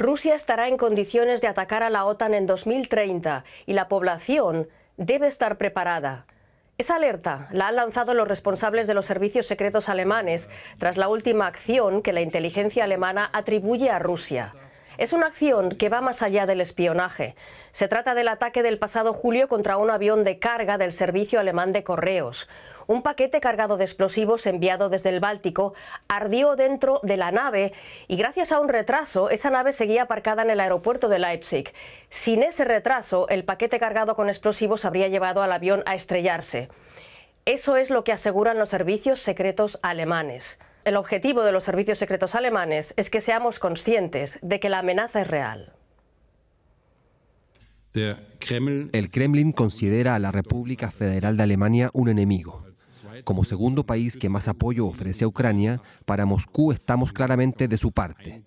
Rusia estará en condiciones de atacar a la OTAN en 2030 y la población debe estar preparada. Esa alerta la han lanzado los responsables de los servicios secretos alemanes tras la última acción que la inteligencia alemana atribuye a Rusia. Es una acción que va más allá del espionaje. Se trata del ataque del pasado julio contra un avión de carga del servicio alemán de correos. Un paquete cargado de explosivos enviado desde el Báltico ardió dentro de la nave y gracias a un retraso esa nave seguía aparcada en el aeropuerto de Leipzig. Sin ese retraso, el paquete cargado con explosivos habría llevado al avión a estrellarse. Eso es lo que aseguran los servicios secretos alemanes. El objetivo de los servicios secretos alemanes es que seamos conscientes de que la amenaza es real. El Kremlin considera a la República Federal de Alemania un enemigo. Como segundo país que más apoyo ofrece a Ucrania, para Moscú estamos claramente de su parte.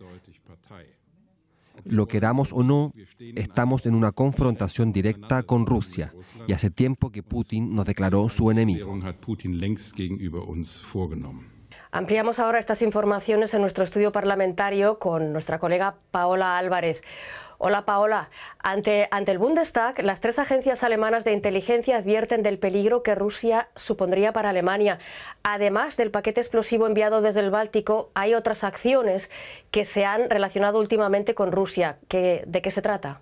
Lo queramos o no, estamos en una confrontación directa con Rusia y hace tiempo que Putin nos declaró su enemigo. Ampliamos ahora estas informaciones en nuestro estudio parlamentario con nuestra colega Paola Álvarez. Hola Paola, ante, ante el Bundestag, las tres agencias alemanas de inteligencia advierten del peligro que Rusia supondría para Alemania. Además del paquete explosivo enviado desde el Báltico, hay otras acciones que se han relacionado últimamente con Rusia. ¿De qué se trata?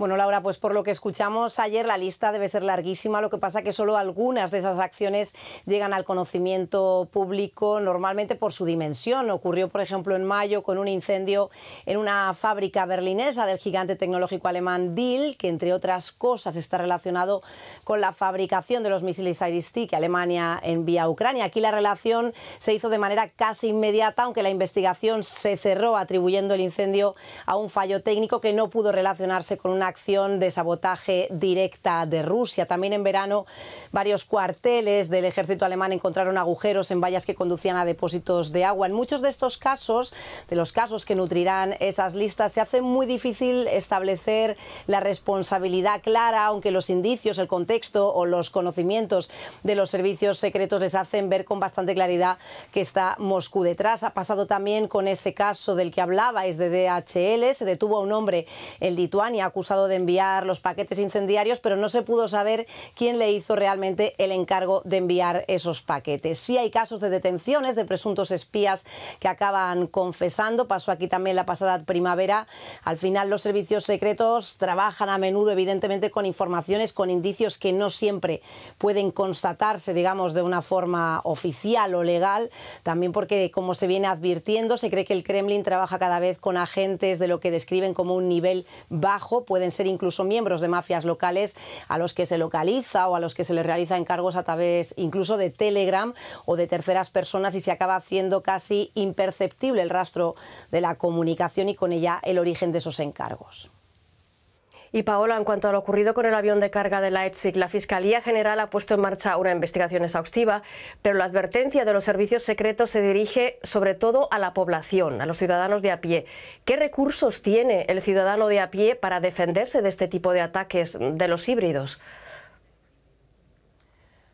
Bueno, Laura, pues por lo que escuchamos ayer, la lista debe ser larguísima, lo que pasa que solo algunas de esas acciones llegan al conocimiento público, normalmente por su dimensión. Ocurrió, por ejemplo, en mayo con un incendio en una fábrica berlinesa del gigante tecnológico alemán DIL, que entre otras cosas está relacionado con la fabricación de los misiles iris que Alemania envía a Ucrania. Aquí la relación se hizo de manera casi inmediata, aunque la investigación se cerró atribuyendo el incendio a un fallo técnico que no pudo relacionarse con una acción de sabotaje directa de Rusia. También en verano varios cuarteles del ejército alemán encontraron agujeros en vallas que conducían a depósitos de agua. En muchos de estos casos, de los casos que nutrirán esas listas, se hace muy difícil establecer la responsabilidad clara, aunque los indicios, el contexto o los conocimientos de los servicios secretos les hacen ver con bastante claridad que está Moscú detrás. Ha pasado también con ese caso del que hablabais de DHL. Se detuvo a un hombre en Lituania acusado de enviar los paquetes incendiarios, pero no se pudo saber quién le hizo realmente el encargo de enviar esos paquetes. Sí hay casos de detenciones de presuntos espías que acaban confesando. Pasó aquí también la pasada primavera. Al final los servicios secretos trabajan a menudo, evidentemente, con informaciones, con indicios que no siempre pueden constatarse, digamos, de una forma oficial o legal. También porque, como se viene advirtiendo, se cree que el Kremlin trabaja cada vez con agentes de lo que describen como un nivel bajo. Pueden ser incluso miembros de mafias locales a los que se localiza o a los que se les realiza encargos a través incluso de Telegram o de terceras personas y se acaba haciendo casi imperceptible el rastro de la comunicación y con ella el origen de esos encargos. Y Paola, en cuanto a lo ocurrido con el avión de carga de Leipzig, la Fiscalía General ha puesto en marcha una investigación exhaustiva, pero la advertencia de los servicios secretos se dirige sobre todo a la población, a los ciudadanos de a pie. ¿Qué recursos tiene el ciudadano de a pie para defenderse de este tipo de ataques de los híbridos?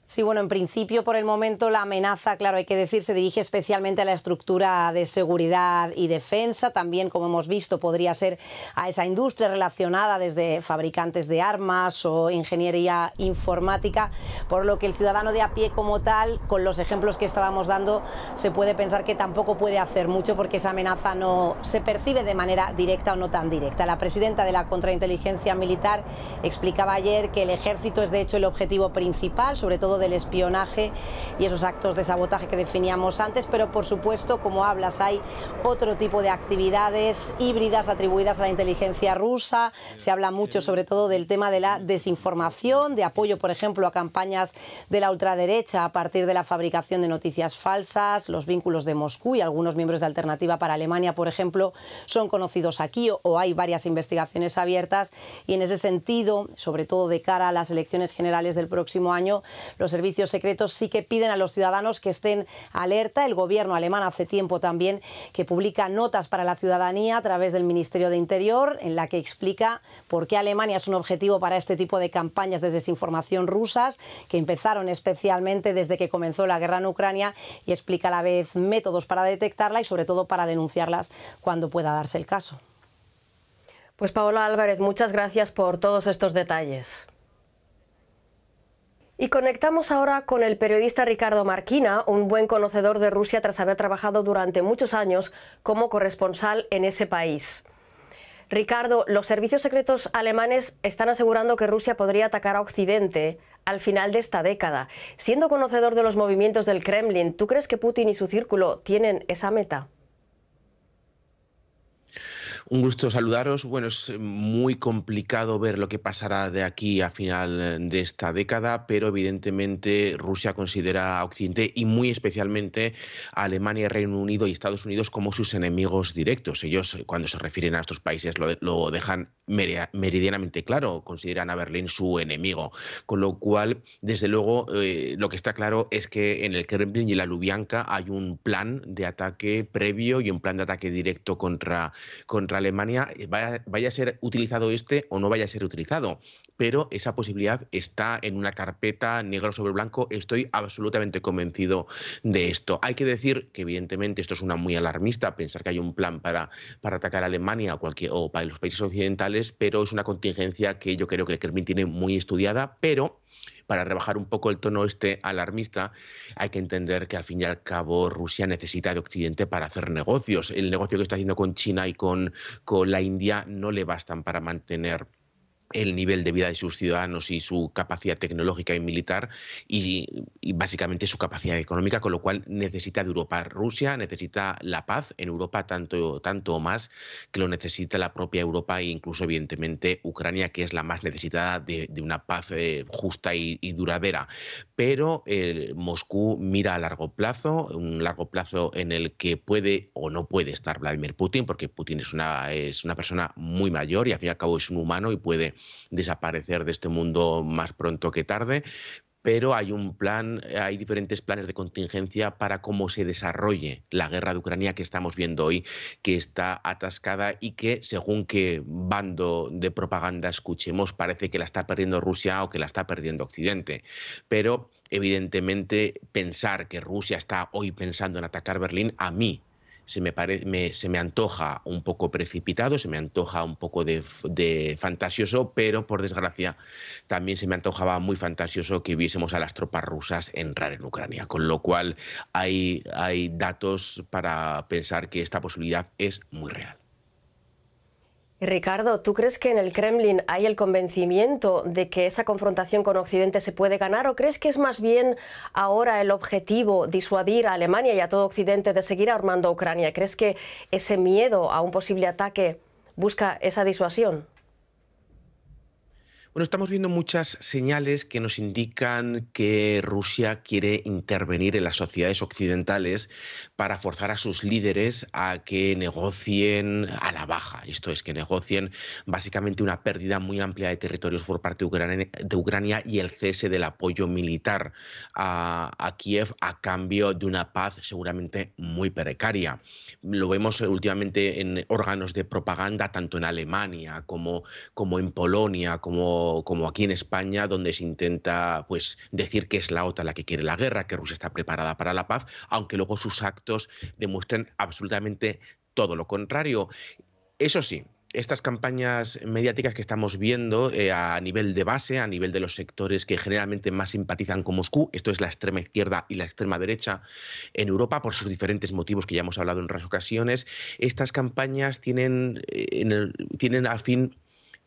Sí, bueno, en principio por el momento la amenaza, claro, hay que decir, se dirige especialmente a la estructura de seguridad y defensa, también como hemos visto podría ser a esa industria relacionada desde fabricantes de armas o ingeniería informática, por lo que el ciudadano de a pie como tal, con los ejemplos que estábamos dando, se puede pensar que tampoco puede hacer mucho porque esa amenaza no se percibe de manera directa o no tan directa. La presidenta de la contrainteligencia militar explicaba ayer que el ejército es de hecho el objetivo principal, sobre todo del espionaje y esos actos de sabotaje que definíamos antes, pero por supuesto, como hablas, hay otro tipo de actividades híbridas atribuidas a la inteligencia rusa. Se habla mucho sobre todo del tema de la desinformación, de apoyo, por ejemplo, a campañas de la ultraderecha a partir de la fabricación de noticias falsas, los vínculos de Moscú y algunos miembros de Alternativa para Alemania, por ejemplo, son conocidos aquí o hay varias investigaciones abiertas y en ese sentido, sobre todo de cara a las elecciones generales del próximo año, los los servicios secretos sí que piden a los ciudadanos que estén alerta. El gobierno alemán hace tiempo también que publica notas para la ciudadanía a través del Ministerio de Interior en la que explica por qué Alemania es un objetivo para este tipo de campañas de desinformación rusas que empezaron especialmente desde que comenzó la guerra en Ucrania y explica a la vez métodos para detectarla y sobre todo para denunciarlas cuando pueda darse el caso. Pues Paola Álvarez, muchas gracias por todos estos detalles. Y conectamos ahora con el periodista Ricardo Marquina, un buen conocedor de Rusia tras haber trabajado durante muchos años como corresponsal en ese país. Ricardo, los servicios secretos alemanes están asegurando que Rusia podría atacar a Occidente al final de esta década. Siendo conocedor de los movimientos del Kremlin, ¿tú crees que Putin y su círculo tienen esa meta? Un gusto saludaros. Bueno, es eh, muy complicado ver lo que pasará de aquí a final eh, de esta década, pero evidentemente Rusia considera a Occidente y muy especialmente a Alemania, Reino Unido y Estados Unidos como sus enemigos directos. Ellos, eh, cuando se refieren a estos países, lo, lo dejan meridianamente claro, consideran a Berlín su enemigo. Con lo cual, desde luego, lo que está claro es que en el Kremlin y la Lubyanka hay un plan de ataque previo y un plan de ataque directo contra, contra Alemania eh, vaya, a ser utilizado este o no vaya a ser utilizado. Pero esa posibilidad está en una carpeta negro sobre blanco. Estoy absolutamente convencido de esto. Hay que decir que evidentemente esto es una muy alarmista, pensar que hay un plan para, para atacar a Alemania o, cualquier, o para los países occidentales, pero es una contingencia que yo creo que el Kremlin tiene muy estudiada, pero para rebajar un poco el tono este alarmista, hay que entender que al fin y al cabo Rusia necesita de Occidente para hacer negocios. El negocio que está haciendo con China y con, con la India no le bastan para mantener el nivel de vida de sus ciudadanos y su capacidad tecnológica y militar y, básicamente su capacidad económica, con lo cual necesita de Europa. Rusia necesita la paz en Europa tanto, tanto o más que lo necesita la propia Europa e incluso evidentemente Ucrania, que es la más necesitada de, una paz eh, justa y, duradera. Pero eh, Moscú mira a largo plazo, un largo plazo en el que puede o no puede estar Vladimir Putin, porque Putin es una, es una persona muy mayor y al fin y al cabo es un humano y puede desaparecer de este mundo más pronto que tarde, pero hay un plan, hay diferentes planes de contingencia para cómo se desarrolle la guerra de Ucrania que estamos viendo hoy, que está atascada y que según qué bando de propaganda escuchemos, parece que la está perdiendo Rusia o que la está perdiendo Occidente. Pero evidentemente pensar que Rusia está hoy pensando en atacar Berlín a mí se me, se me antoja un poco precipitado, se me antoja un poco de, fantasioso, pero por desgracia también se me antojaba muy fantasioso que viésemos a las tropas rusas entrar en Ucrania, con lo cual hay datos para pensar que esta posibilidad es muy real. Ricardo, ¿tú crees que en el Kremlin hay el convencimiento de que esa confrontación con Occidente se puede ganar o crees que es más bien ahora el objetivo disuadir a Alemania y a todo Occidente de seguir armando a Ucrania? ¿Crees que ese miedo a un posible ataque busca esa disuasión? Bueno, estamos viendo muchas señales que nos indican que Rusia quiere intervenir en las sociedades occidentales para forzar a sus líderes a que negocien a la baja. Esto es, que negocien básicamente una pérdida muy amplia de territorios por parte de Ucrania, y el cese del apoyo militar a, Kiev a cambio de una paz seguramente muy precaria. Lo vemos últimamente en órganos de propaganda, tanto en Alemania como, como en Polonia, como como, aquí en España, donde se intenta pues, decir que es la OTAN la que quiere la guerra, que Rusia está preparada para la paz, aunque luego sus actos demuestren absolutamente todo lo contrario. Eso sí, estas campañas mediáticas que estamos viendo eh, a nivel de base, a nivel de los sectores que generalmente más simpatizan con Moscú, esto es la extrema izquierda y la extrema derecha en Europa, por sus diferentes motivos que ya hemos hablado en otras ocasiones, estas campañas tienen, eh, tienen al fin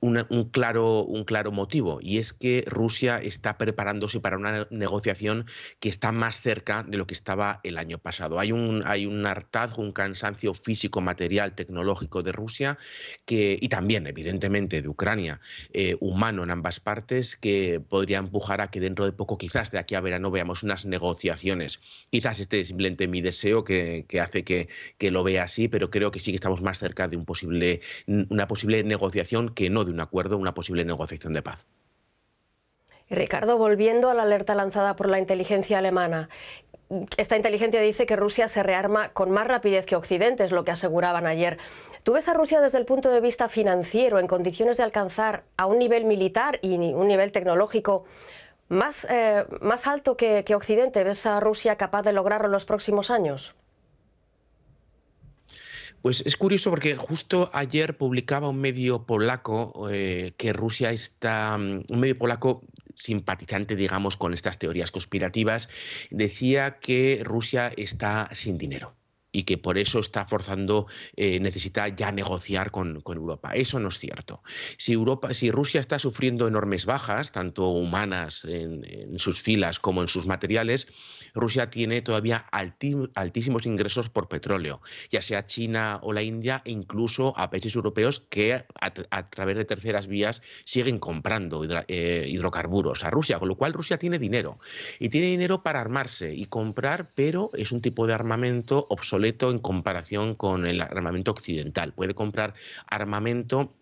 un, claro, un claro motivo, y es que Rusia está preparándose para una negociación que está más cerca de lo que estaba el año pasado. Hay un, hay un hartazgo, un cansancio físico, material, tecnológico de Rusia que, y también, evidentemente, de Ucrania, eh, humano en ambas partes, que podría empujar a que dentro de poco, quizás de aquí a verano, veamos unas negociaciones. Quizás este es simplemente mi deseo que, que hace que, que lo vea así, pero creo que sí que estamos más cerca de un posible, una posible negociación que no un acuerdo, una posible negociación de paz. Ricardo, volviendo a la alerta lanzada por la inteligencia alemana, esta inteligencia dice que Rusia se rearma con más rapidez que Occidente, es lo que aseguraban ayer. ¿Tú ves a Rusia desde el punto de vista financiero en condiciones de alcanzar a un nivel militar y un nivel tecnológico más, eh, más alto que Occidente? ¿Ves a Rusia capaz de lograrlo en los próximos años? Pues es curioso porque justo ayer publicaba un medio polaco eh, que Rusia está, mm, un medio polaco simpatizante, digamos, con estas teorías conspirativas, decía que Rusia está sin dinero y que por eso está forzando, eh, necesita ya negociar con, Europa. Eso no es cierto. Si, Europa, si Rusia está sufriendo enormes bajas, tanto humanas en, sus filas como en sus materiales, Rusia tiene todavía altísimos ingresos por petróleo, ya sea China o la India, e incluso a países europeos que a, través de terceras vías siguen comprando eh, hidrocarburos a Rusia, con lo cual Rusia tiene dinero. Y tiene dinero para armarse y comprar, pero es un tipo de armamento obsoleto en comparación con el armamento occidental. Puede comprar armamento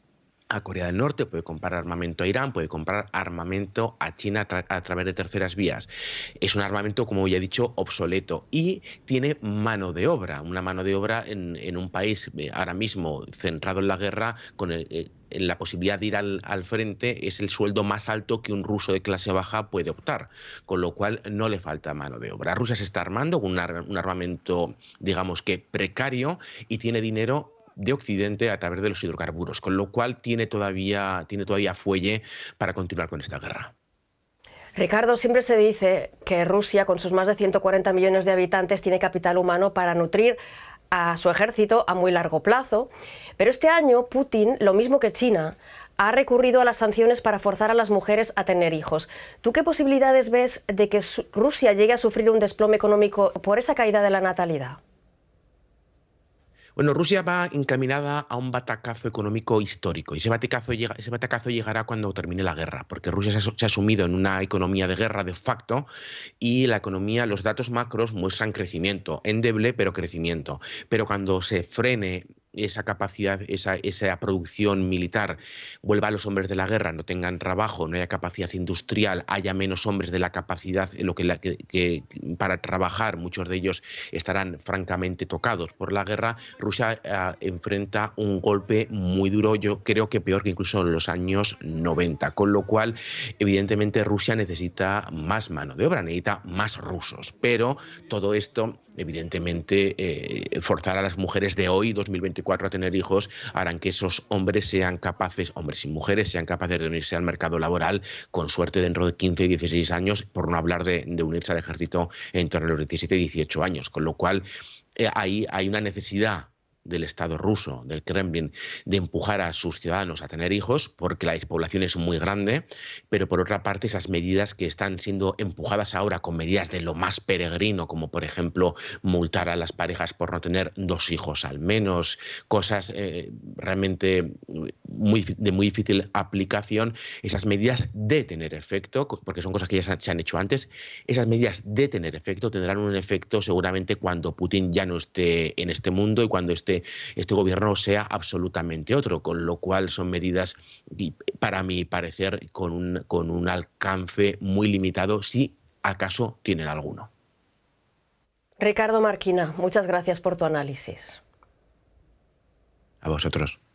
a Corea del Norte, puede comprar armamento a Irán, puede comprar armamento a China a, través de terceras vías. Es un armamento, como ya he dicho, obsoleto y tiene mano de obra, una mano de obra en, un país eh, ahora mismo centrado en la guerra con eh, la posibilidad de ir al, frente es el sueldo más alto que un ruso de clase baja puede optar, con lo cual no le falta mano de obra. Rusia se está armando con un armamento, digamos que precario, y tiene dinero de Occidente a través de los hidrocarburos, con lo cual tiene todavía, tiene todavía fuelle para continuar con esta guerra. Ricardo, siempre se dice que Rusia, con sus más de 140 millones de habitantes, tiene capital humano para nutrir a su ejército a muy largo plazo. Pero este año Putin, lo mismo que China, ha recurrido a las sanciones para forzar a las mujeres a tener hijos. ¿Tú qué posibilidades ves de que Rusia llegue a sufrir un desplome económico por esa caída de la natalidad? Bueno, Rusia va encaminada a un batacazo económico histórico y ese batacazo, batacazo llegará cuando termine la guerra, porque Rusia se ha, se ha, sumido en una economía de guerra de facto y la economía, los datos macros muestran crecimiento, endeble pero crecimiento. Pero cuando se frene esa capacidad, esa, producción militar vuelva a los hombres de la guerra, no tengan trabajo, no haya capacidad industrial, haya menos hombres de la capacidad en lo que, para trabajar, muchos de ellos estarán francamente tocados por la guerra, Rusia ah, enfrenta un golpe muy duro, yo creo que peor que incluso en los años 90, con lo cual evidentemente Rusia necesita más mano de obra, necesita más rusos, pero todo esto evidentemente eh, forzar a las mujeres de hoy, 2024, cuatro a tener hijos harán que esos hombres sean capaces, hombres y mujeres, sean capaces de unirse al mercado laboral, con suerte dentro de 15 y 16 años, por no hablar de, unirse al ejército en torno a los 17 y 18 años. Con lo cual, eh, ahí hay una necesidad del Estado ruso, del Kremlin, de empujar a sus ciudadanos a tener hijos, porque la despoblación es muy grande, pero por otra parte esas medidas que están siendo empujadas ahora con medidas de lo más peregrino, como por ejemplo multar a las parejas por no tener dos hijos al menos, cosas eh, realmente muy, de muy difícil aplicación, esas medidas de tener efecto, porque son cosas que ya se han hecho antes, esas medidas de tener efecto tendrán un efecto seguramente cuando Putin ya no esté en este mundo y cuando esté este, gobierno sea absolutamente otro, con lo cual son medidas, para mi parecer, con un, con un alcance muy limitado, si acaso tienen alguno. Ricardo Marquina, muchas gracias por tu análisis. A vosotros.